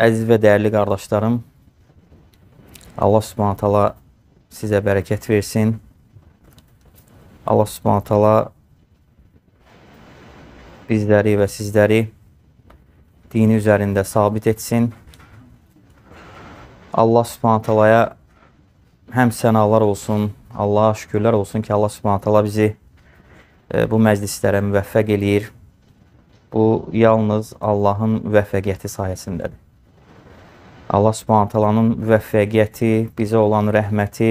Əziz və dəyərli qardaşlarım, Allah Subhanahu taala sizə bərəkət versin. Allah Subhanahu taala bizləri və sizləri dini üzərində sabit etsin. Allah Subhanahu taalaya həm sənalar olsun, Allaha şükürlər olsun ki, Allah Subhanahu taala bizi e, bu məclislərə müvəffəq eləyir. Bu yalnız Allahın müvəffəqiyyəti sayəsindədir. Allah Subhanahu taalanın müvəffəqiyyəti, bizə olan rəhməti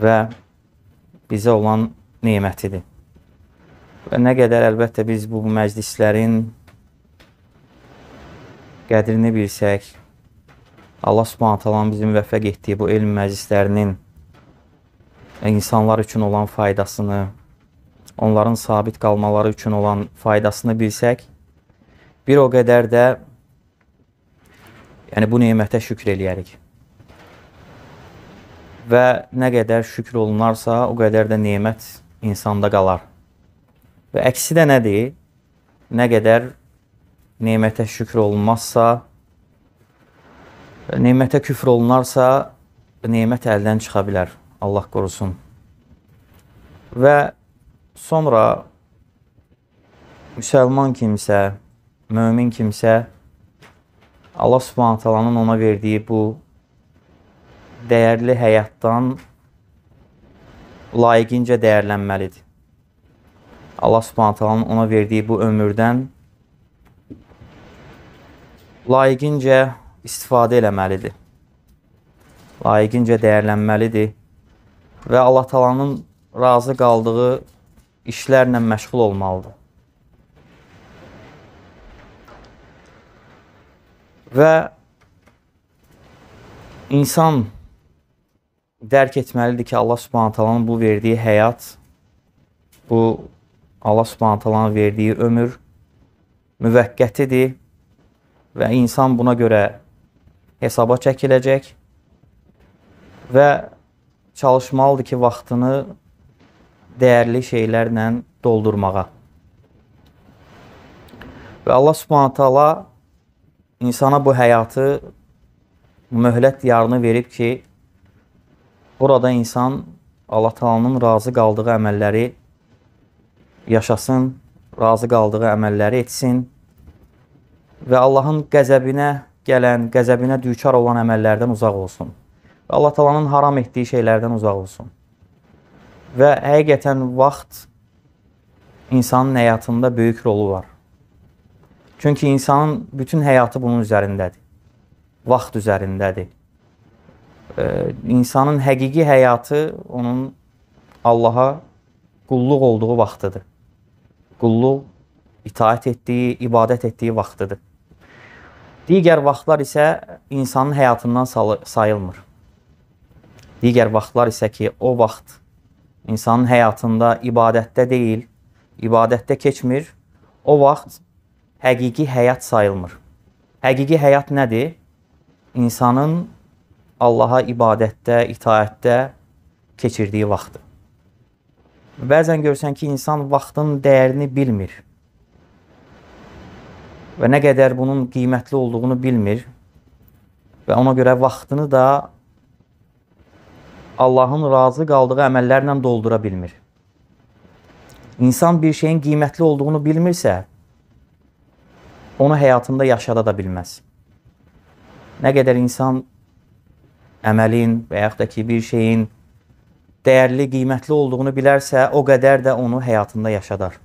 və bizə olan nemətidir. Və nə qədər əlbəttə biz bu məclislərin qədrini bilsək, Allah Subhanahu taalanın bizi müvəffəq etdiyi bu elm məclislərinin insanlar üçün olan faydasını, onların sabit qalmaları üçün olan faydasını bilsək, bir o qədər də Yəni bu nemətə şükr eləyərik. Və nə qədər şükr olunarsa, o qədər də nemət insanda qalar. Və əksi də nədir? Nə qədər nemətə şükr olunmazsa, nemətə küfr olunarsa, nemət əldən çıxa bilər. Allah qorusun. Və sonra müsəlman kimsə, mömin kimsə Allah Subhanahu taalanın ona verdiyi bu dəyərli həyatdan layiqincə dəyərlənməlidir. Allah Subhanahu taalanın ona verdiyi bu ömürdən layiqincə istifadə eləməlidir. Layiqincə dəyərlənməlidir və Allah taalanın razı qaldığı işlərlə məşğul olmalıdır. və insan dərk etməlidir ki, Allah Subhanahu taalanın bu verdiyi həyat, bu Allah Subhanahu taalanın verdiyi ömür müvəqqətidir və insan buna görə hesaba çəkiləcək və çalışmalıdır ki, vaxtını dəyərli şeylərlə doldurmağa. Və Allah Subhanahu taala insana bu həyatı möhlət yarını verib ki, burada insan Allah Taala'nın razı qaldığı əməlləri yaşasın, razı qaldığı əməlləri etsin və Allahın qəzəbinə gələn, qəzəbinə düçar olan əməllərdən uzaq olsun. Və Allah Taala'nın haram etdiyi şeylərdən uzaq olsun. Və həqiqətən vaxt insanın həyatında böyük rolu var. Çünki insanın bütün həyatı bunun üzərindədir. Vaxt üzərindədir. Ee, insanın həqiqi həyatı onun Allaha qulluq olduğu vaxtıdır. Qulluq itaat etdiyi, ibadət etdiyi vaxtıdır. Digər vaxtlar isə insanın həyatından sayılmır. Digər vaxtlar isə ki, o vaxt insanın həyatında ibadətdə deyil, ibadətdə keçmir. O vaxt həqiqi həyat sayılmır. Həqiqi həyat nədir? İnsanın Allaha ibadətdə, itaətdə keçirdiyi vaxtdır. Bəzən görsən ki, insan vaxtın dəyərini bilmir. Və nə qədər bunun qiymətli olduğunu bilmir. Və ona görə vaxtını da Allahın razı qaldığı əməllərlə doldura bilmir. İnsan bir şeyin qiymətli olduğunu bilmirsə, onu həyatında yaşada da bilməz. Nə qədər insan əməlin və yaxud da ki, bir şeyin dəyərli, qiymətli olduğunu bilərsə, o qədər də onu həyatında yaşadar.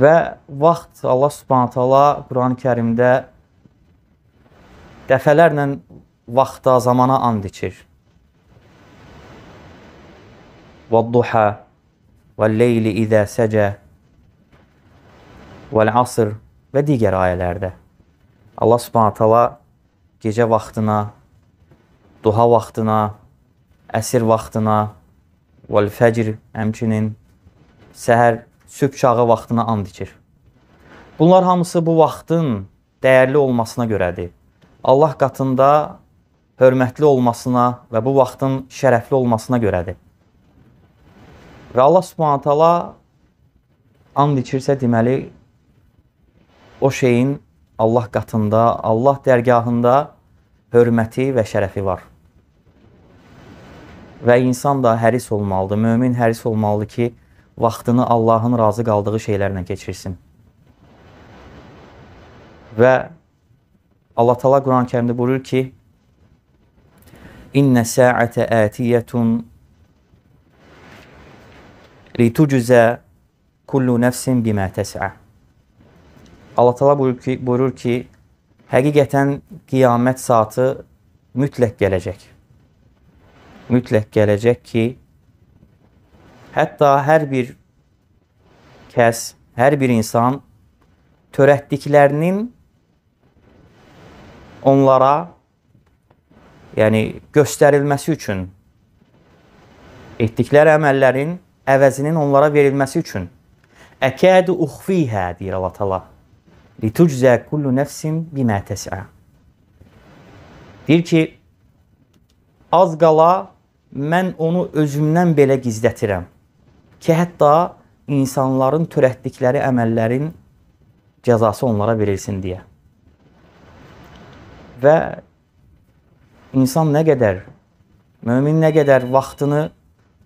Və vaxt Allah Subhanahu taala Qurani-Kərimdə dəfələrlə vaxta, zamana and içir. Və-duha və-leyli izə səcə vəl asr və digər ayələrdə Allah Subhanahu taala gecə vaxtına, duha vaxtına, əsir vaxtına, vəl fəcr həmçinin səhər, sübh çağı vaxtına and içir. Bunlar hamısı bu vaxtın dəyərli olmasına görədir. Allah qatında hörmətli olmasına və bu vaxtın şərəfli olmasına görədir. Və Allah Subhanahu taala and içirsə deməli o şeyin Allah qatında, Allah dərgahında hörməti və şərəfi var. Və insan da həris olmalıdır, mömin həris olmalıdır ki, vaxtını Allahın razı qaldığı şeylərlə keçirsin. Və Allah Teala Quran-ı Kərimdə buyurur ki: İnnə sa'atə atiyetun litujza kullu nefsin bima tes'a. Allah təala buyurur ki, buyurur ki, həqiqətən qiyamət saatı mütləq gələcək. Mütləq gələcək ki, hətta hər bir kəs, hər bir insan törətdiklərinin onlara yəni göstərilməsi üçün etdikləri əməllərin əvəzinin onlara verilməsi üçün əkədu uxfihə deyir Allah təala لِتُجْزَى كُلُّ نَفْسٍ بِمَا تَسْعَى Deyir ki, az qala mən onu özümdən belə gizlətirəm ki, hətta insanların törətdikləri əməllərin cəzası onlara verilsin deyə. Və insan nə qədər, mömin nə qədər vaxtını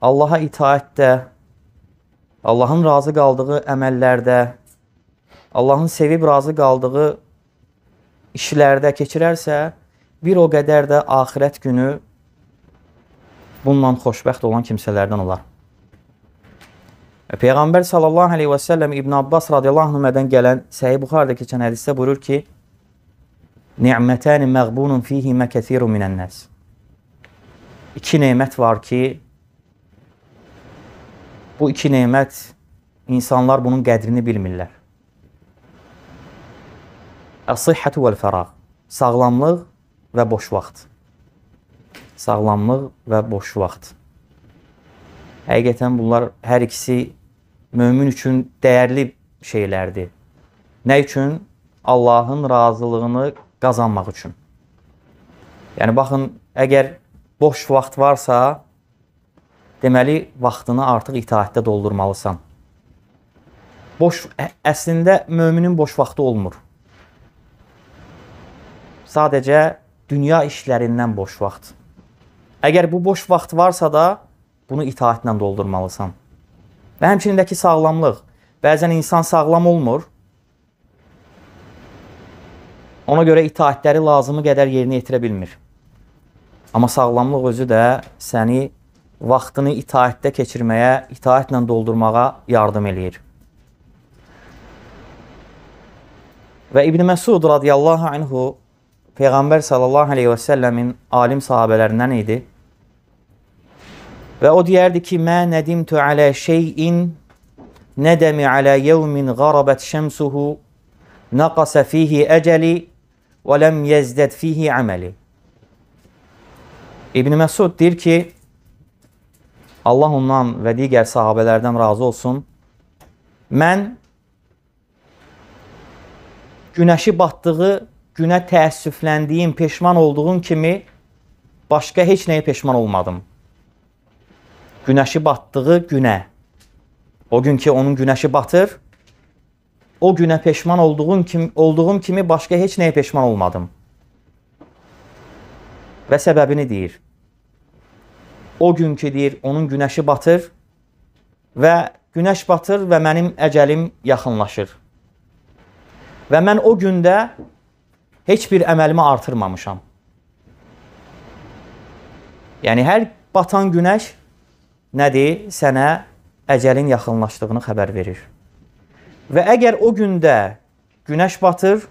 Allaha itaətdə, Allahın razı qaldığı əməllərdə Allahın sevib razı qaldığı işlərdə keçirərsə, bir o qədər də axirət günü bununla xoşbəxt olan kimsələrdən olar. Peyğəmbər sallallahu əleyhi və səlləm İbn Abbas radiyallahu anhu-dan gələn Səhih Buxarıda keçən hədisdə buyurur ki: "Ni'matan məğbunun fihimə kəsirun minən-nas." İki nemət var ki, bu iki nemət insanlar bunun qədrini bilmirlər. Əs-sihhətu vəl-fəraq. Sağlamlıq və boş vaxt. Sağlamlıq və boş vaxt. Həqiqətən bunlar hər ikisi mömin üçün dəyərli şeylərdir. Nə üçün? Allahın razılığını qazanmaq üçün. Yəni baxın, əgər boş vaxt varsa, deməli vaxtını artıq itaatdə doldurmalısan. Boş əslində möminin boş vaxtı olmur sadəcə dünya işlərindən boş vaxt. Əgər bu boş vaxt varsa da, bunu itaatlə doldurmalısan. Və həmçinin də ki, sağlamlıq. Bəzən insan sağlam olmur. Ona görə itaatləri lazımı qədər yerinə yetirə bilmir. Amma sağlamlıq özü də səni vaxtını itaatdə keçirməyə, itaatlə doldurmağa yardım eləyir. Və İbn Məsud radiyallahu anhu Peyğəmbər sallallahu əleyhi və səlləmin alim sahabelərindən idi. Və o deyərdi ki, "Mə nədimtu alə şeyin nədəmi alə yevmin gharabat şəmsuhu naqasa fihi əcəli və ləm yezdəd fihi əməli." İbn Məsud deyir ki, Allah ondan və digər sahabelərdən razı olsun. Mən günəşi batdığı günə təəssüfləndiyim, peşman olduğum kimi başqa heç nəyə peşman olmadım. Günəşi batdığı günə, o gün ki onun günəşi batır, o günə peşman olduğum kimi, olduğum kimi başqa heç nəyə peşman olmadım. Və səbəbini deyir. O gün ki deyir, onun günəşi batır və günəş batır və mənim əcəlim yaxınlaşır. Və mən o gündə heç bir əməlimi artırmamışam. Yəni hər batan günəş nədir? Sənə əcəlin yaxınlaşdığını xəbər verir. Və əgər o gündə günəş batır,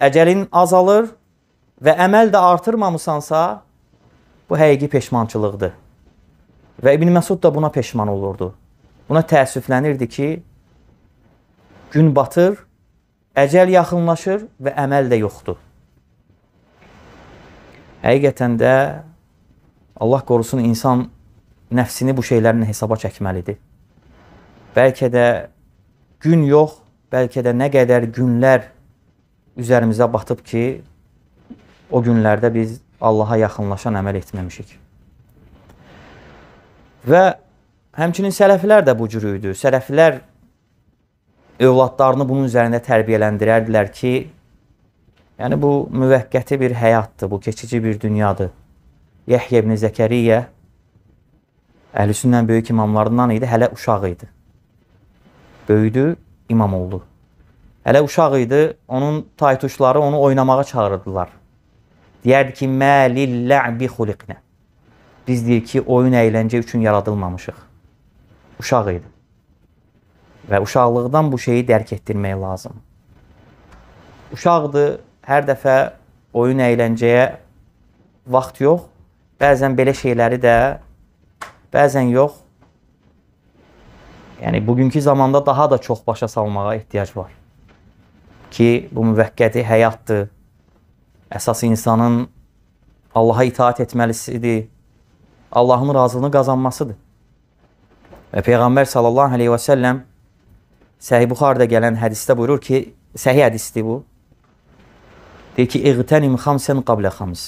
əcəlin azalır və əməl də artırmamısansa, bu həqiqi peşmançılıqdır. Və İbn Məsud da buna peşman olurdu. Buna təəssüflənirdi ki, gün batır əcəl yaxınlaşır və əməl də yoxdur. Həqiqətən də Allah qorusun insan nəfsini bu şeylərin hesaba çəkməlidir. Bəlkə də gün yox, bəlkə də nə qədər günlər üzərimizə batıb ki, o günlərdə biz Allaha yaxınlaşan əməl etməmişik. Və həmçinin sələflər də bu cür idi. Sələflər övladlarını bunun üzərində tərbiyələndirərdilər ki, yəni bu müvəqqəti bir həyatdır, bu keçici bir dünyadır. Yəhyə ibn Zəkəriyyə əhlüsünnən böyük imamlarından idi, hələ uşaq idi. Böyüdü, imam oldu. Hələ uşaq idi, onun taytuşları onu oynamağa çağırırdılar. Deyərdi ki, məlillə'bi xuliqnə. Biz deyir ki, oyun əyləncə üçün yaradılmamışıq. Uşaq idi. Və uşaqlıqdan bu şeyi dərk etdirmək lazım. Uşaqdır, hər dəfə oyun əyləncəyə vaxt yox. Bəzən belə şeyləri də bəzən yox. Yəni bugünkü zamanda daha da çox başa salmağa ehtiyac var. Ki bu müvəqqəti həyatdır. Əsas insanın Allaha itaat etməlisidir. Allahın razılığını qazanmasıdır. Və Peyğəmbər sallallahu əleyhi və səlləm Səhih Buxarda gələn hədisdə buyurur ki, səhih hədisdir bu. Deyir ki, "İğtənim xamsən qablə xams."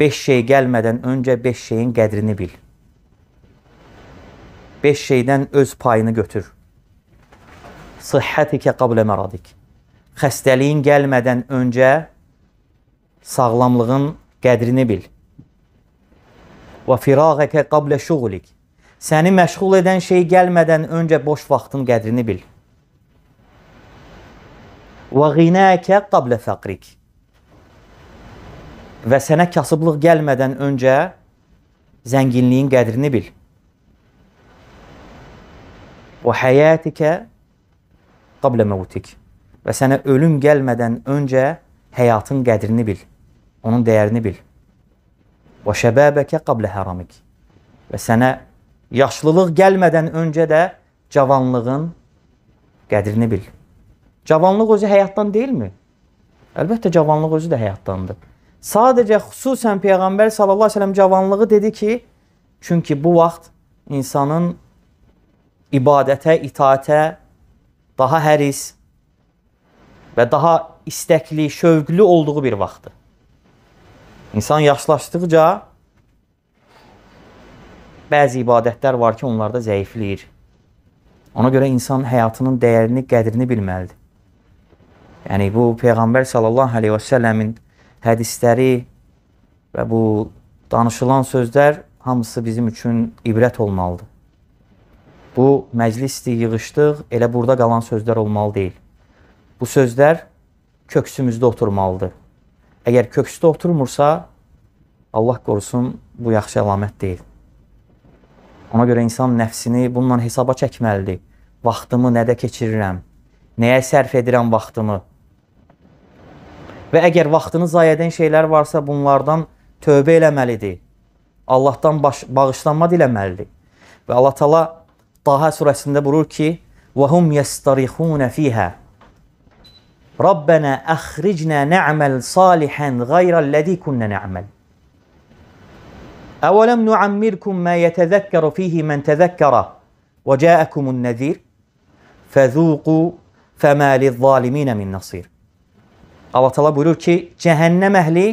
5 şey gəlmədən öncə 5 şeyin qədrini bil. 5 şeydən öz payını götür. Sıhhatikə qablə maradik. Xəstəliyin gəlmədən öncə sağlamlığın qədrini bil. Və firaqəkə qablə şuğulik. Səni məşğul edən şey gəlmədən öncə boş vaxtın qədrini bil. وَغِنَاكَ قَبْلَ فَقْرِكِ Və sənə kasıblıq gəlmədən öncə zənginliyin qədrini bil. وَحَيَاتِكَ قَبْلَ مَوْتِكِ Və sənə ölüm gəlmədən öncə həyatın qədrini bil, onun dəyərini bil. وَشَبَابَكَ قَبْلَ هَرَمِكِ Və sənə yaşlılıq gəlmədən öncə də cavanlığın qədrini bil. Cavanlıq özü həyatdan deyilmi? Əlbəttə cavanlıq özü də həyatdandır. Sadəcə xüsusən peyğəmbər sallallahu əleyhi və səlləm cavanlığı dedi ki, çünki bu vaxt insanın ibadətə, itaatə daha həris və daha istəkli, şövqlü olduğu bir vaxtdır. İnsan yaşlaşdıqca bəzi ibadətlər var ki, onlarda zəifləyir. Ona görə insanın həyatının dəyərini, qədrini bilməlidir. Yəni bu peyğəmbər sallallahu əleyhi və səlləmin hədisləri və bu danışılan sözlər hamısı bizim üçün ibrət olmalıdır. Bu məclisdi, yığışdıq, elə burada qalan sözlər olmalı deyil. Bu sözlər köksümüzdə oturmalıdır. Əgər köksdə oturmursa, Allah qorusun, bu yaxşı əlamət deyil. Ona görə insan nəfsini bununla hesaba çəkməlidir. Vaxtımı nədə keçirirəm? Nəyə sərf edirəm vaxtımı? Və əgər vaxtını zayi edən şeylər varsa, bunlardan tövbə eləməlidir. Allahdan baş, bağışlanma diləməlidir. Və Allah tala Taha surəsində buyurur ki: "Və hum yastarixun fiha. Rabbana akhricna na'mal salihan ghayra allazi kunna na'mal." أولم نعمركم ما يتذكر فيه من تذكر وجاءكم النذير فذوقوا فما للظالمين من نصير Allah təala buyurur ki, cəhənnəm əhli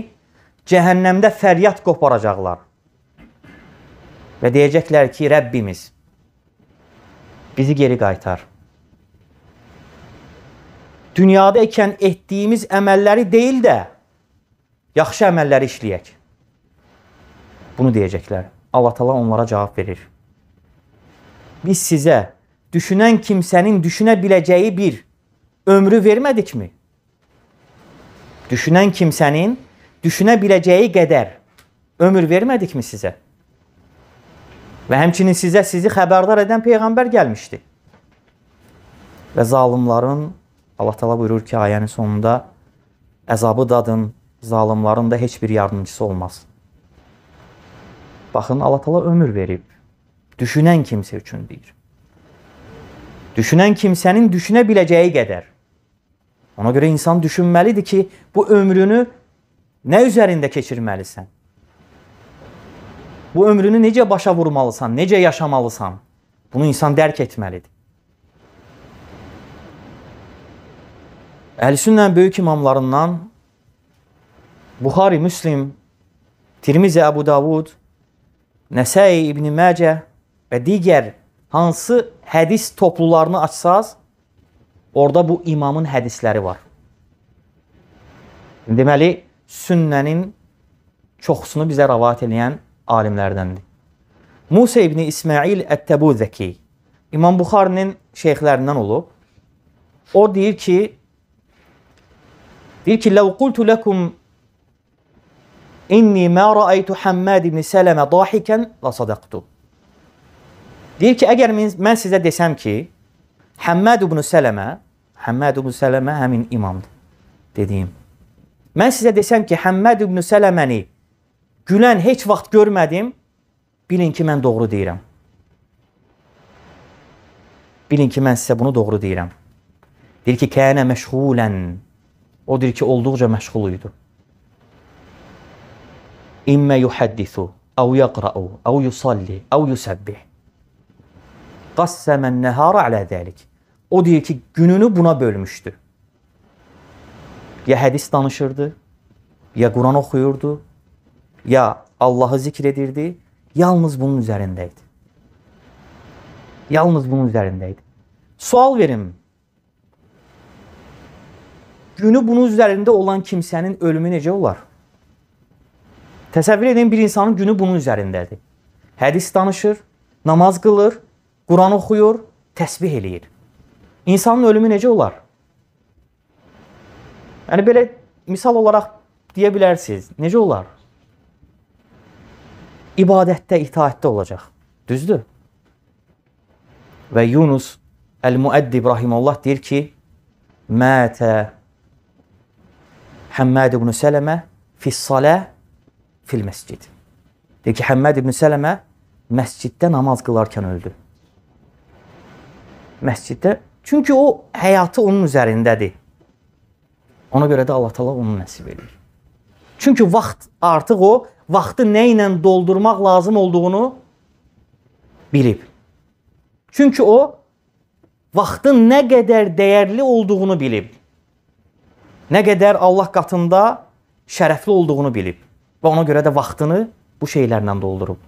cəhənnəmdə fəryad qoparacaqlar. Və deyəcəklər ki, Rəbbimiz bizi geri qaytar. Dünyada ikən etdiyimiz əməlləri deyil də yaxşı əməlləri işləyək. Bunu deyəcəklər. Allah təala onlara cavab verir. Biz sizə düşünən kimsənin düşünə biləcəyi bir ömrü vermədikmi? Düşünən kimsənin düşünə biləcəyi qədər ömür vermədikmi sizə? Və həmçinin sizə sizi xəbərdar edən peyğəmbər gəlmişdi. Və zalımların Allah təala buyurur ki, ayənin sonunda əzabı dadın, zalımların da heç bir yardımcısı olmaz. Baxın, Allah təala ömür verib düşünən kimsə üçün deyir. Düşünən kimsənin düşünə biləcəyi qədər Ona görə insan düşünməlidir ki, bu ömrünü nə üzərində keçirməlisən? Bu ömrünü necə başa vurmalısan, necə yaşamalısan? Bunu insan dərk etməlidir. Əl-Sünnənin böyük imamlarından Buxari, Müslim, Tirmizi, Əbu Davud, Nəsəi, İbn Məcə və digər hansı hədis toplularını açsaz, Orada bu imamın hədisləri var. Deməli, sünnənin çoxsunu bizə rəvat eləyən alimlərdəndir. Musa ibn İsmail Ət-Təbuzəki İmam Buxarinin şeyxlərindən olub. O deyir ki, deyir ki, "Ləv qultu lakum inni ma ra'aytu Hammad ibn Salama dahikan la sadaqtu." Deyir ki, əgər mən sizə desəm ki, Həmməd ibn Sələmə Həmməd ibn Sələmə həmin imamdır dediyim. Mən sizə desəm ki, Həmməd ibn Sələməni gülən heç vaxt görmədim, bilin ki, mən doğru deyirəm. Bilin ki, mən sizə bunu doğru deyirəm. Deyir ki, kənə məşğulən. O deyir ki, olduqca məşğul idi. İmmə yuhəddisu, əv yəqrəu, əv yusalli, əv yusəbbih. Qassəmən nəhara alə dəlik. O deyir ki, gününü buna bölmüşdü. Ya hədis danışırdı, ya Quran oxuyurdu, ya Allahı zikr edirdi, yalnız bunun üzərində idi. Yalnız bunun üzərində idi. Sual verim. Günü bunun üzərində olan kimsənin ölümü necə olar? Təsəvvür edin bir insanın günü bunun üzərindədir. Hədis danışır, namaz qılır, Quran oxuyur, təsbih eləyir. İnsanın ölümü necə olar? Yəni belə misal olaraq deyə bilərsiniz. Necə olar? İbadətdə, itaatdə olacaq. Düzdür? Və Yunus Əl-Muəddib rahimehullah deyir ki: "Mətə Həmməd ibn Sələmə fi's-salə fil-məscid." Deyir ki, Həmməd ibn Sələmə məsciddə namaz qılarkən öldü. Məsciddə Çünki o həyatı onun üzərindədir. Ona görə də Allah təala onu nəsib edir. Çünki vaxt artıq o vaxtı nə ilə doldurmaq lazım olduğunu bilib. Çünki o vaxtın nə qədər dəyərli olduğunu bilib. Nə qədər Allah qatında şərəfli olduğunu bilib və ona görə də vaxtını bu şeylərlə doldurub.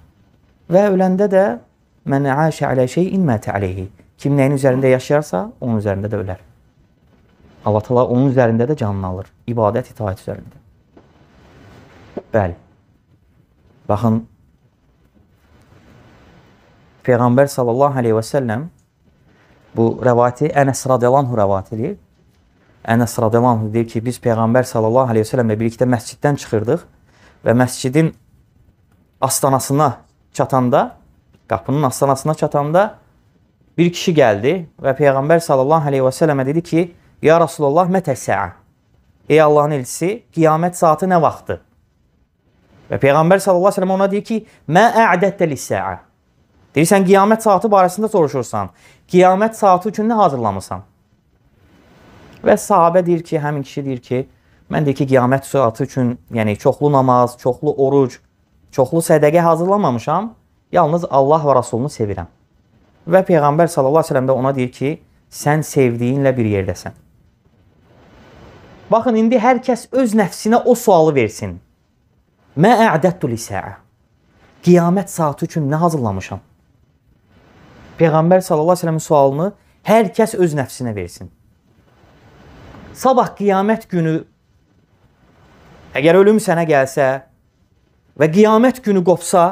Və öləndə də mən əşə alə şeyin mətə aleyhi. Kim nəyin üzərində yaşayarsa, onun üzərində də ölər. Allah təala onun üzərində də canını alır. İbadət, itaat üzərində. Bəli. Baxın Peyğəmbər sallallahu əleyhi və səlləm bu rəvati Ənəs radiyallahu rəvat eləyir. Ənəs radiyallahu deyir ki, biz Peyğəmbər sallallahu əleyhi və səlləmlə birlikdə məsciddən çıxırdıq və məscidin astanasına çatanda, qapının astanasına çatanda bir kişi gəldi və Peyğəmbər sallallahu aleyhi və sələmə dedi ki, Ya Rasulullah, mətəsə Ey Allahın elçisi, qiyamət saatı nə vaxtı? Və Peyğəmbər sallallahu aleyhi və sələm ona deyir ki, Mə əədətdə lissəə Deyirsən, qiyamət saatı barəsində soruşursan, qiyamət saatı üçün nə hazırlamısan? Və sahabə deyir ki, həmin kişi deyir ki, mən deyir ki, qiyamət saatı üçün yəni, çoxlu namaz, çoxlu oruc, çoxlu sədəqə hazırlamamışam, yalnız Allah və Rasulunu sevirəm. Və Peyğəmbər sallallahu əleyhi və səlləm də ona deyir ki, sən sevdiyinlə bir yerdəsən. Baxın, indi hər kəs öz nəfsinə o sualı versin. Mə ə'dəttu lisa'a. Qiyamət saatı üçün nə hazırlamışam? Peyğəmbər sallallahu əleyhi və səlləmin sualını hər kəs öz nəfsinə versin. Sabah qiyamət günü əgər ölüm sənə gəlsə və qiyamət günü qopsa,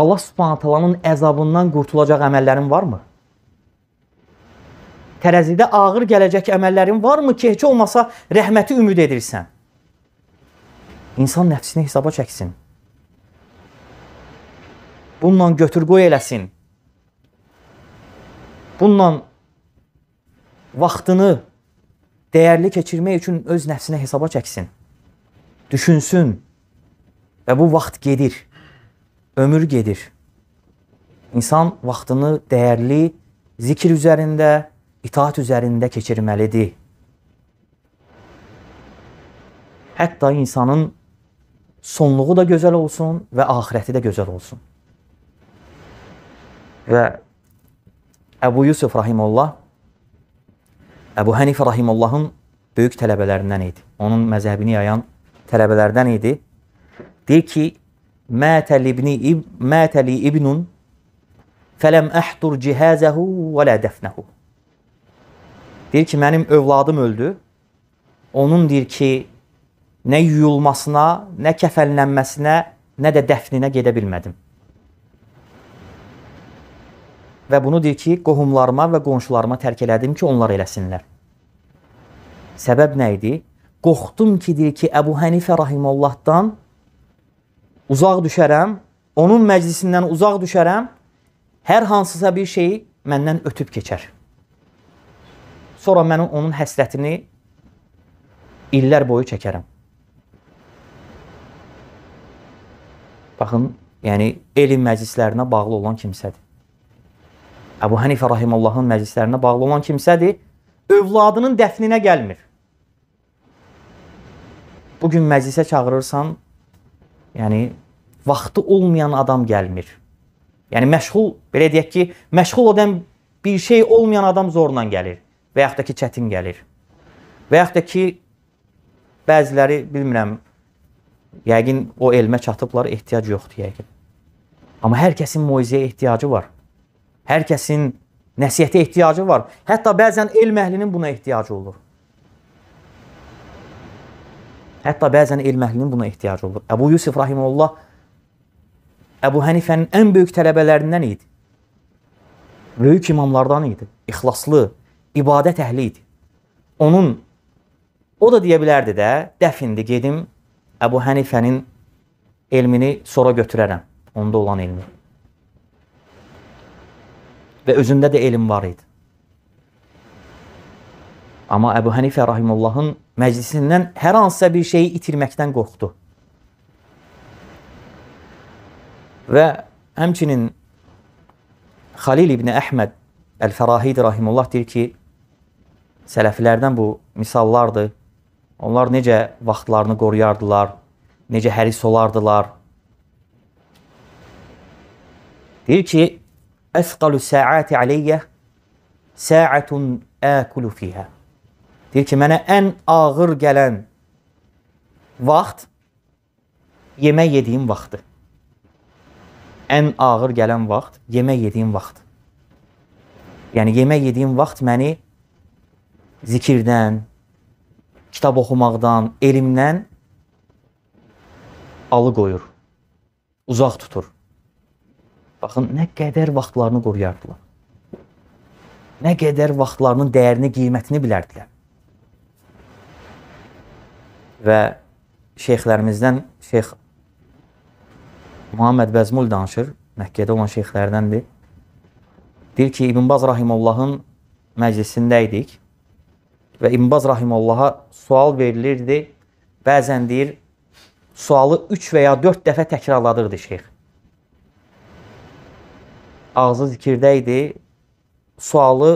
Allah Subhanahu taalanın əzabından qurtulacaq əməllərin varmı? Tərəzidə ağır gələcək əməllərin varmı ki, heç olmasa rəhməti ümid edirsən? İnsan nəfsini hesaba çəksin. Bununla götür-qoy eləsin. Bununla vaxtını dəyərli keçirmək üçün öz nəfsinə hesaba çəksin. Düşünsün və bu vaxt gedir ömür gedir. İnsan vaxtını dəyərli zikir üzərində, itaat üzərində keçirməlidir. Hətta insanın sonluğu da gözəl olsun və axirəti də gözəl olsun. Və Əbu Yusuf Rahimullah Əbu Hənifə Rahimullahın böyük tələbələrindən idi. Onun məzhəbini yayan tələbələrdən idi. Deyir ki, مات لابني مات لي ابن fələm əhdur cihazəhu və lə dəfnəhu. Deyir ki, mənim övladım öldü. Onun deyir ki, nə yuyulmasına, nə kəfənlənməsinə, nə də dəfninə gedə bilmədim. Və bunu deyir ki, qohumlarıma və qonşularıma tərk elədim ki, onlar eləsinlər. Səbəb nə idi? Qorxdum ki, deyir ki, Əbu Hənifə rahimullahdan uzaq düşərəm, onun məclisindən uzaq düşərəm, hər hansısa bir şey məndən ötüb keçər. Sonra mən onun həsrətini illər boyu çəkərəm. Baxın, yəni elm məclislərinə bağlı olan kimsədir. Əbu Hənifə rahimehullahın məclislərinə bağlı olan kimsədir. Övladının dəfninə gəlmir. Bu gün məclisə çağırırsan, yəni vaxtı olmayan adam gəlmir. Yəni məşğul, belə deyək ki, məşğul olan bir şey olmayan adam zorla gəlir və yaxud da ki, çətin gəlir. Və yaxud da ki, bəziləri bilmirəm, yəqin o elmə çatıblar, ehtiyac yoxdur yəqin. Amma hər kəsin moizəyə ehtiyacı var. Hər kəsin nəsihətə ehtiyacı var. Hətta bəzən elm əhlinin buna ehtiyacı olur. Hətta bəzən elm əhlinin buna ehtiyacı olur. Əbu Yusif Rahimullah Əbu Hənifənin ən böyük tələbələrindən idi. Böyük imamlardan idi. İxlaslı, ibadət əhli idi. Onun o da deyə bilərdi də, dəfindi gedim Əbu Hənifənin elmini sonra götürərəm. Onda olan elmi. Və özündə də elm var idi. Amma Əbu Hənifə rahimullahın məclisindən hər hansısa bir şeyi itirməkdən qorxdu. Və həmçinin Xalil ibn Əhməd Əl-Fərahid rahimullah deyir ki, sələfilərdən bu misallardır. Onlar necə vaxtlarını qoruyardılar, necə həris olardılar. Deyir ki, Əsqalu səəti aleyyə səətun əkulu fiyhə. Deyir ki, mənə ən ağır gələn vaxt yemək yediyim vaxtdır ən ağır gələn vaxt yemək yediyim vaxt. Yəni yemək yediyim vaxt məni zikirdən, kitab oxumaqdan, elmdən alıqoyur. Uzaq tutur. Baxın, nə qədər vaxtlarını qoruyardılar. Nə qədər vaxtlarının dəyərini, qiymətini bilərdilər. Və şeyxlərimizdən Şeyx Muhammed Bəzmul danışır, Məkkədə olan şeyxlərdəndir. Deyir ki, İbn Baz Rahimullahın məclisində idik və İbn Baz Rahimullaha sual verilirdi. Bəzən deyir, sualı 3 və ya 4 dəfə təkrarladırdı şeyx. Ağzı zikirdə idi, sualı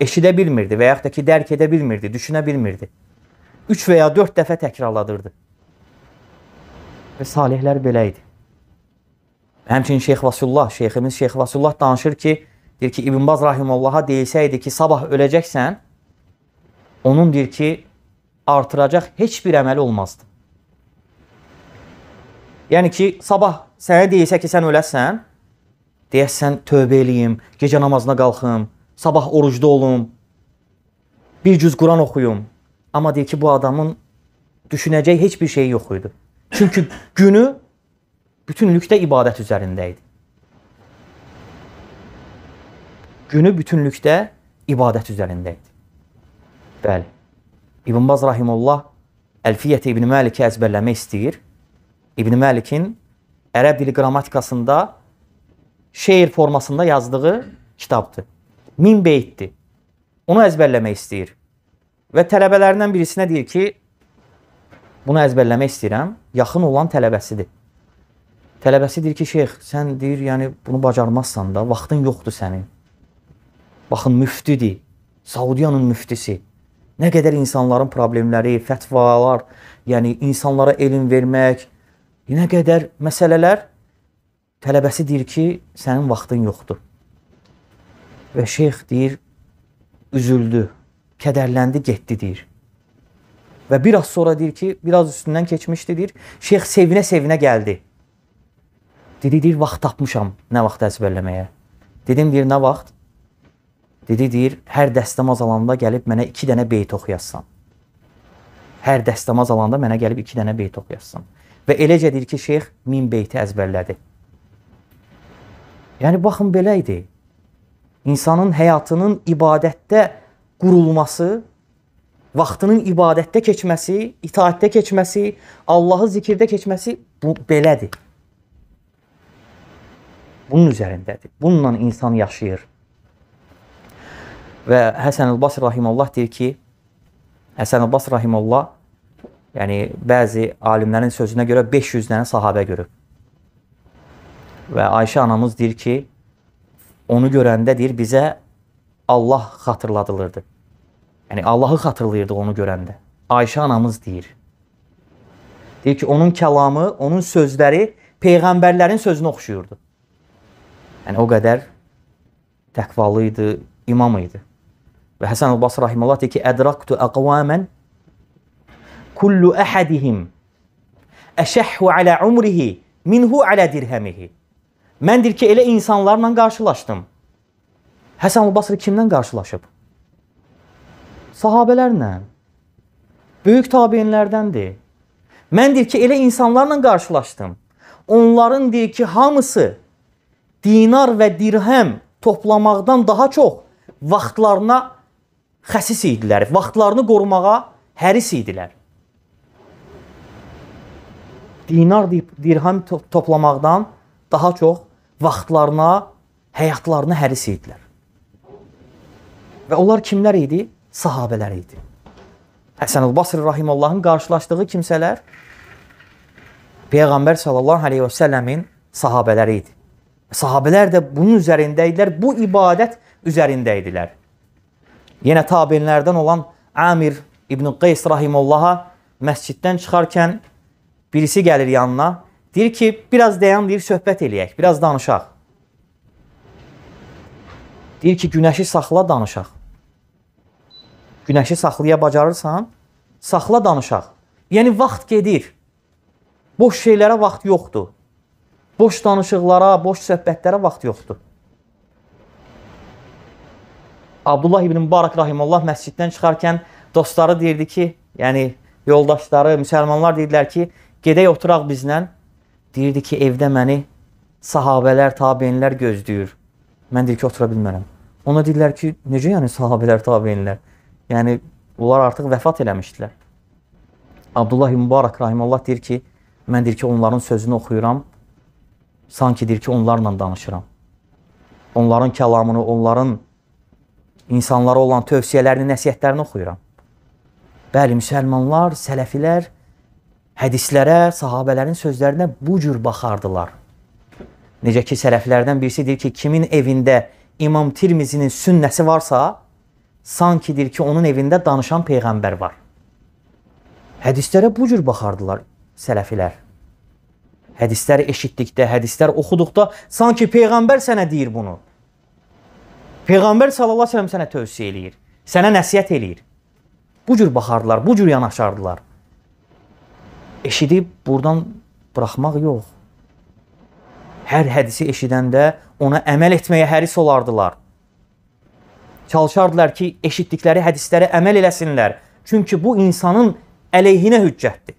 eşidə bilmirdi və yaxud da ki, dərk edə bilmirdi, düşünə bilmirdi. 3 və ya 4 dəfə təkrarladırdı. Və salihlər belə idi. Həmçinin Şeyx Vasullah, şeyximiz Şeyx Vasullah danışır ki, deyir ki, İbn Baz rahimehullaha deyilsəydi ki, sabah öləcəksən, onun deyir ki, artıracaq heç bir əməli olmazdı. Yəni ki, sabah sənə deyilsə ki, sən öləsən, deyəsən tövbə eləyim, gecə namazına qalxım, sabah orucda olum, bir cüz Quran oxuyum. Amma deyir ki, bu adamın düşünəcək heç bir şeyi yox idi. Çünki günü bütünlükdə ibadət üzərində idi. Günü bütünlükdə ibadət üzərində idi. Bəli. İbn Baz rahimullah Əlfiyyəti İbn Məliki əzbərləmək istəyir. İbn Məlikin ərəb dili qrammatikasında şeir formasında yazdığı kitabdır. 1000 beytdir. Onu əzbərləmək istəyir. Və tələbələrindən birisinə deyir ki, bunu əzbərləmək istəyirəm, yaxın olan tələbəsidir. Tələbəsi deyir ki, şeyx, sən deyir, yəni bunu bacarmazsan da, vaxtın yoxdur sənin. Baxın, müftidir. Saudiyanın müftisi. Nə qədər insanların problemləri, fətvalar, yəni insanlara elm vermək, nə qədər məsələlər tələbəsi deyir ki, sənin vaxtın yoxdur. Və şeyx deyir, üzüldü, kədərləndi, getdi deyir. Və bir az sonra deyir ki, biraz üstündən keçmişdi deyir. Şeyx sevinə-sevinə gəldi. Dedi deyir, vaxt tapmışam nə vaxt əzbərləməyə. Dedim deyir, nə vaxt? Dedi deyir, hər dəstəmaz alanda gəlib mənə 2 dənə beyt oxuyasan. Hər dəstəmaz alanda mənə gəlib 2 dənə beyt oxuyasan. Və eləcə deyir ki, şeyx 1000 beyti əzbərlədi. Yəni baxın belə idi. İnsanın həyatının ibadətdə qurulması vaxtının ibadətdə keçməsi, itaatdə keçməsi, Allahı zikirdə keçməsi bu belədir. Bunun üzərindədir. Bununla insan yaşayır. Və Həsən el-Basri rahimeullah deyir ki, Həsən el-Basri rahimeullah yəni bəzi alimlərin sözünə görə 500 dənə sahabə görüb. Və Ayşə anamız deyir ki, onu görəndə deyir bizə Allah xatırladılırdı. Yəni Allahı xatırlayırdı onu görəndə. Ayşə anamız deyir. Deyir ki, onun kəlamı, onun sözləri peyğəmbərlərin sözünə oxşuyurdu. Yəni o qədər təqvalı idi, imam idi. Və Həsən el-Basri rahimehullah deyir ki, "Ədraktu aqwaman kullu ahadihim əşəhhu alə umrihi minhu alə dirhamihi." Məndir ki, elə insanlarla qarşılaşdım. Həsən el-Basri kimdən qarşılaşıb? sahabələrlə, böyük tabeinlərdəndir. Mən deyir ki, elə insanlarla qarşılaşdım. Onların deyir ki, hamısı dinar və dirhəm toplamaqdan daha çox vaxtlarına xəsis idilər, vaxtlarını qorumağa həris idilər. Dinar dirhəm toplamaqdan daha çox vaxtlarına, həyatlarına həris idilər. Və onlar kimlər idi? sahabələri idi. Həsən el-Basri rahimehullahın qarşılaşdığı kimsələr Peyğəmbər sallallahu əleyhi və səlləmin sahabələri idi. Sahabələr də bunun üzərində idilər, bu ibadət üzərində idilər. Yenə təbiinlərdən olan Amir İbn Qeys rahimehullaha məsciddən çıxarkən birisi gəlir yanına, deyir ki, biraz dayan, deyir, söhbət eləyək, biraz danışaq. Deyir ki, günəşi saxla, danışaq. Günəşi saxlaya bacarırsan, saxla danışaq. Yəni vaxt gedir. Boş şeylərə vaxt yoxdur. Boş danışıqlara, boş söhbətlərə vaxt yoxdur. Abdullah ibn Mübarək rahimehullah məsciddən çıxarkən dostları deyirdi ki, yəni yoldaşları, müsəlmanlar deyirdilər ki, gedək oturaq bizlə. Deyirdi ki, evdə məni sahabelər, tabeinlər gözləyir. Mən deyir ki, otura bilmərəm. Ona deyirlər ki, necə yəni sahabelər, tabeinlər? Yəni onlar artıq vəfat eləmişdilər. Abdullah Mübarək rahimehullah deyir ki, mən deyir ki, onların sözünü oxuyuram, sanki deyir ki, onlarla danışıram. Onların kəlamını, onların insanlara olan tövsiyələrini, nəsihətlərini oxuyuram. Bəli, müsəlmanlar, sələfilər hədislərə, sahabələrin sözlərinə bu cür baxardılar. Necə ki, sələflərdən birisi deyir ki, kimin evində İmam Tirmizinin sünnəsi varsa, sankidir ki, onun evində danışan peyğəmbər var. Hədislərə bu cür baxardılar sələfilər. Hədisləri eşitdikdə, hədislər oxuduqda sanki peyğəmbər sənə deyir bunu. Peyğəmbər sallallahu əleyhi və səlləm sənə tövsiyə eləyir, sənə nəsihət eləyir. Bu cür baxardılar, bu cür yanaşardılar. Eşidib burdan buraxmaq yox. Hər hədisi eşidəndə ona əməl etməyə həris olardılar çalışardılar ki, eşitdikləri hədislərə əməl eləsinlər. Çünki bu insanın əleyhinə hüccətdir.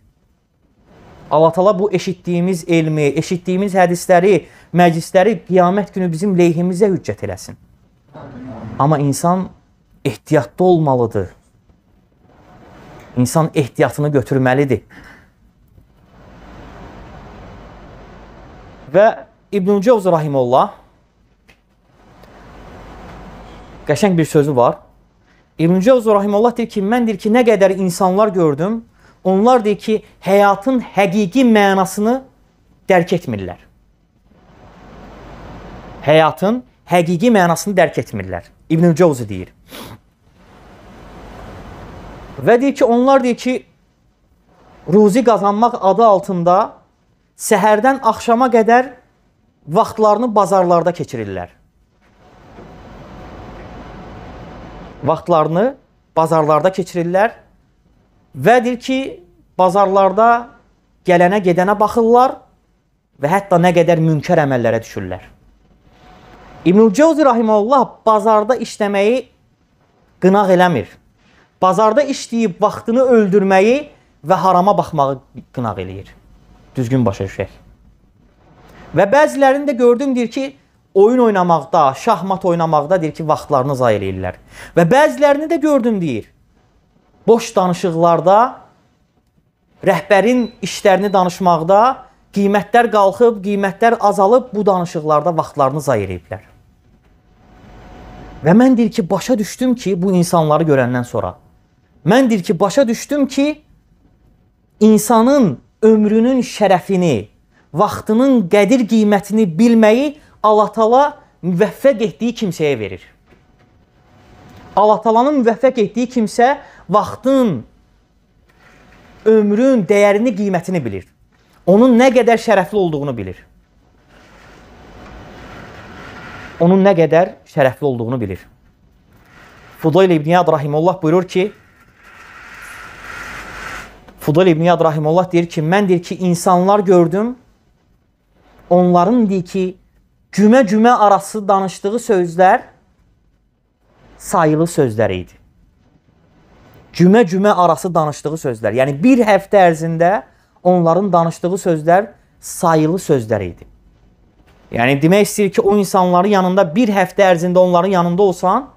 Allah Taala bu eşitdiyimiz elmi, eşitdiyimiz hədisləri, məclisləri qiyamət günü bizim leyhimizə hüccət eləsin. Amma insan ehtiyatlı olmalıdır. İnsan ehtiyatını götürməlidir. Və İbn Cəvz rahimehullah qəşəng bir sözü var. İbn Cəvzi rahimehullah deyir ki, mən deyir ki, nə qədər insanlar gördüm, onlar deyir ki, həyatın həqiqi mənasını dərk etmirlər. Həyatın həqiqi mənasını dərk etmirlər. İbn Cəvzi deyir. Və deyir ki, onlar deyir ki, ruzi qazanmaq adı altında səhərdən axşama qədər vaxtlarını bazarlarda keçirirlər. vaxtlarını bazarlarda keçirirlər və deyir ki, bazarlarda gələnə gedənə baxırlar və hətta nə qədər münkər əməllərə düşürlər. İbnül Cəvzi rahimehullah bazarda işləməyi qınaq eləmir. Bazarda işləyib vaxtını öldürməyi və harama baxmağı qınaq eləyir. Düzgün başa düşək. Və bəzilərini də gördüm deyir ki, oyun oynamaqda, şahmat oynamaqda deyir ki, vaxtlarını zay eləyirlər. Və bəzilərini də gördüm deyir. Boş danışıqlarda rəhbərin işlərini danışmaqda qiymətlər qalxıb, qiymətlər azalıb bu danışıqlarda vaxtlarını zay eləyiblər. Və mən deyir ki, başa düşdüm ki, bu insanları görəndən sonra mən deyir ki, başa düşdüm ki, insanın ömrünün şərəfini, vaxtının qədir qiymətini bilməyi Allah Taala müvəffəq etdiyi kimsəyə verir. Allah Taalanın müvəffəq etdiyi kimsə vaxtın, ömrün dəyərini, qiymətini bilir. Onun nə qədər şərəfli olduğunu bilir. Onun nə qədər şərəfli olduğunu bilir. Fudayl ibn Iyad rahimehullah buyurur ki: Fudayl ibn Iyad rahimehullah deyir ki, mən deyir ki, insanlar gördüm. Onların deyir ki, cümə-cümə arası danışdığı sözlər sayılı sözlər idi. Cümə-cümə arası danışdığı sözlər. Yəni bir həftə ərzində onların danışdığı sözlər sayılı sözlər idi. Yəni demək istəyir ki, o insanların yanında bir həftə ərzində onların yanında olsan,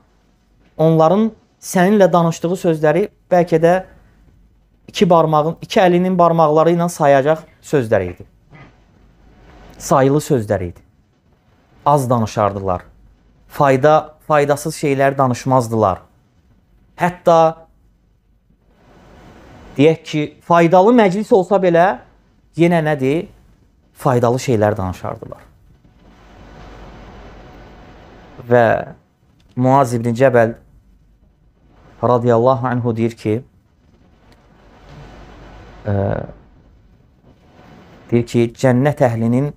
onların səninlə danışdığı sözləri bəlkə də iki barmağın, iki əlinin barmaqları ilə sayacaq sözlər idi. Sayılı sözlər idi az danışardılar. Fayda, faydasız şeyləri danışmazdılar. Hətta deyək ki, faydalı məclis olsa belə yenə nədir? Faydalı şeylər danışardılar. Və Muaz ibn Cəbəl radiyallahu anhu deyir ki, ə, e, deyir ki, cənnət əhlinin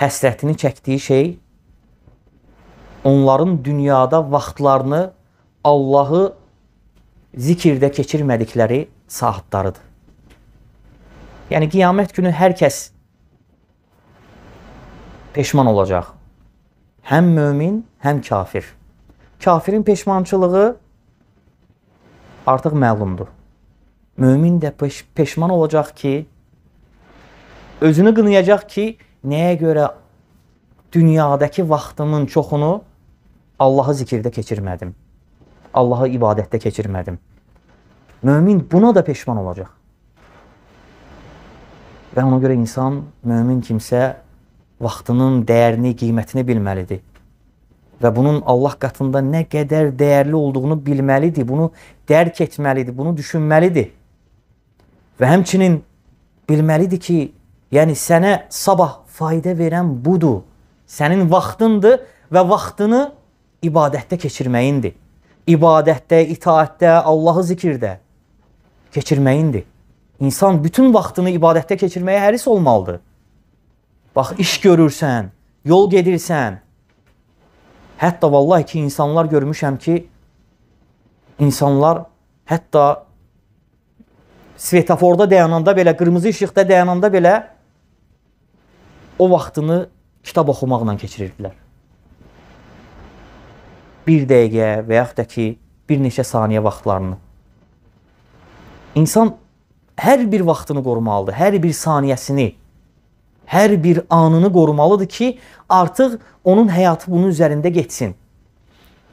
həsrətini çəkdiyi şey onların dünyada vaxtlarını Allahı zikirdə keçirmədikləri saatlarıdır. Yəni qiyamət günü hər kəs peşman olacaq. Həm mömin, həm kafir. Kafirin peşmançılığı artıq məlumdur. Mömin də peş peşman olacaq ki, özünü qınayacaq ki, Nəyə görə dünyadakı vaxtımın çoxunu Allahı zikirdə keçirmədim? Allahı ibadətdə keçirmədim? Mömin buna da peşman olacaq. Və ona görə insan, mömin kimsə vaxtının dəyərini, qiymətini bilməlidir. Və bunun Allah qatında nə qədər dəyərli olduğunu bilməlidir, bunu dərk etməlidir, bunu düşünməlidir. Və həmçinin bilməlidir ki, Yəni sənə sabah fayda verən budur. Sənin vaxtındır və vaxtını ibadətdə keçirməyindir. İbadətdə, itaatdə, Allahı zikirdə keçirməyindir. İnsan bütün vaxtını ibadətdə keçirməyə həris olmalıdır. Bax, iş görürsən, yol gedirsən. Hətta vallahi ki, insanlar görmüşəm ki, insanlar hətta svetoforda dayananda belə, qırmızı işıqda dayananda belə o vaxtını kitab oxumaqla keçirirdilər. Bir dəqiqə və yaxud da ki, bir neçə saniyə vaxtlarını. İnsan hər bir vaxtını qorumalıdır, hər bir saniyəsini, hər bir anını qorumalıdır ki, artıq onun həyatı bunun üzərində getsin.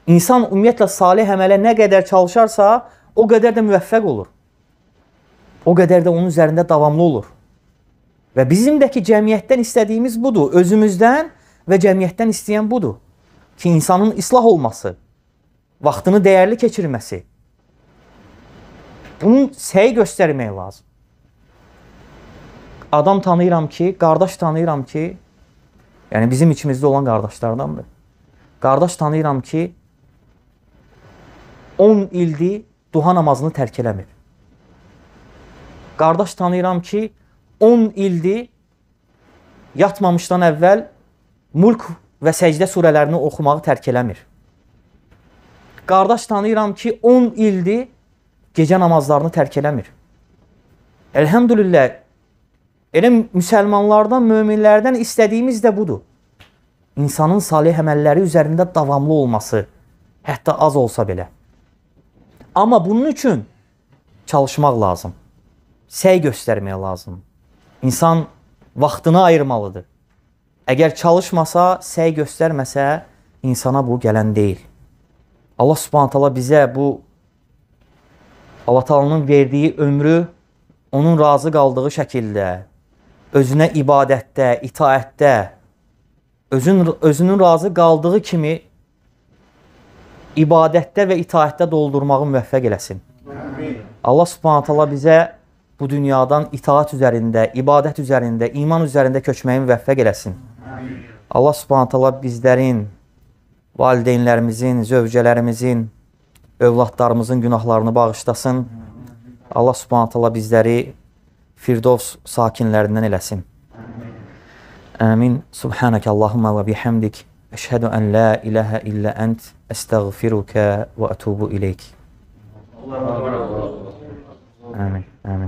İnsan ümumiyyətlə salih əmələ nə qədər çalışarsa, o qədər də müvəffəq olur. O qədər də onun üzərində davamlı olur. Və bizim də ki, cəmiyyətdən istədiyimiz budur. Özümüzdən və cəmiyyətdən istəyən budur. Ki, insanın islah olması, vaxtını dəyərli keçirməsi. Bunun səy göstərmək lazım. Adam tanıyıram ki, qardaş tanıyıram ki, yəni bizim içimizdə olan qardaşlardandır. Qardaş tanıyıram ki, 10 ildir duha namazını tərk eləmir. Qardaş tanıyıram ki, 10 ildir yatmamışdan əvvəl mulk və səcdə surələrini oxumağı tərk eləmir. Qardaş tanıyıram ki, 10 ildir gecə namazlarını tərk eləmir. Elhamdülillah, elə müsəlmanlardan, möminlərdən istədiyimiz də budur. İnsanın salih əməlləri üzərində davamlı olması, hətta az olsa belə. Amma bunun üçün çalışmaq lazım. Səy göstərmək lazım. İnsan vaxtını ayırmalıdır. Əgər çalışmasa, səy göstərməsə, insana bu gələn deyil. Allah Subhanahu taala bizə bu Allah Taala'nın verdiyi ömrü onun razı qaldığı şəkildə özünə ibadətdə, itaətdə özün özünün razı qaldığı kimi ibadətdə və itaətdə doldurmağı müvəffəq eləsin. Amin. Allah Subhanahu taala bizə bu dünyadan itaat üzərində, ibadət üzərində, iman üzərində köçməyi müvəffəq eləsin. Amin. Allah subhanət Allah bizlərin, valideynlərimizin, zövcələrimizin, övladlarımızın günahlarını bağışlasın. Allah subhanət Allah bizləri Firdovs sakinlərindən eləsin. Amin. Subhanəkə Allahumma və bihamdik. Əşhədu ən la iləhə illə ənt. Əstəğfirukə və ətubu iləyk. Allah, Allah, Allah. Amin. Amin.